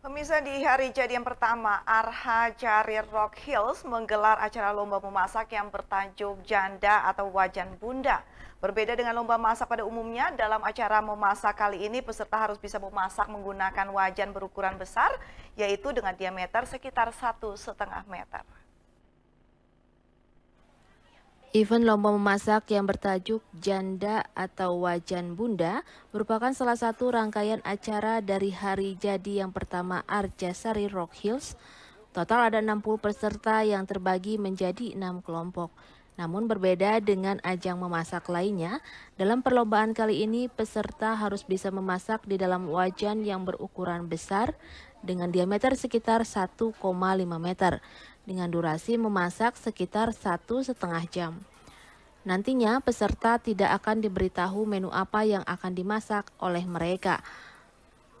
Pemirsa di hari jadi yang pertama, Arha Jari Rock Hills menggelar acara lomba memasak yang bertajuk Janda atau Wajan Bunda. Berbeda dengan lomba masak pada umumnya, dalam acara memasak kali ini peserta harus bisa memasak menggunakan wajan berukuran besar, yaitu dengan diameter sekitar satu setengah meter. Event lomba memasak yang bertajuk Janda atau Wajan Bunda merupakan salah satu rangkaian acara dari hari jadi yang pertama Arjasari Rock Hills. Total ada 60 peserta yang terbagi menjadi enam kelompok. Namun berbeda dengan ajang memasak lainnya, dalam perlombaan kali ini peserta harus bisa memasak di dalam wajan yang berukuran besar dengan diameter sekitar 1,5 meter dengan durasi memasak sekitar satu setengah jam. Nantinya peserta tidak akan diberitahu menu apa yang akan dimasak oleh mereka.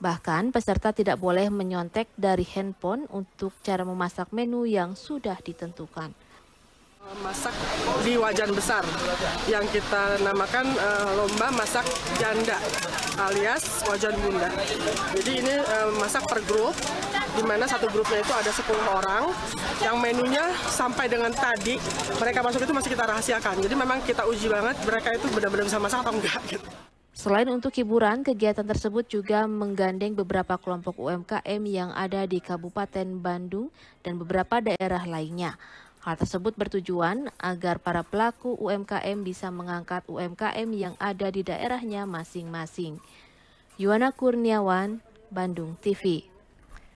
Bahkan peserta tidak boleh menyontek dari handphone untuk cara memasak menu yang sudah ditentukan. Masak di wajan besar yang kita namakan uh, lomba masak janda alias wajan bunda. Jadi ini uh, masak per grup di mana satu grupnya itu ada 10 orang yang menunya sampai dengan tadi mereka masuk itu masih kita rahasiakan. Jadi memang kita uji banget mereka itu benar-benar bisa masak atau enggak gitu. Selain untuk hiburan, kegiatan tersebut juga menggandeng beberapa kelompok UMKM yang ada di Kabupaten Bandung dan beberapa daerah lainnya. Hal tersebut bertujuan agar para pelaku UMKM bisa mengangkat UMKM yang ada di daerahnya masing-masing. Yuana Kurniawan, Bandung TV.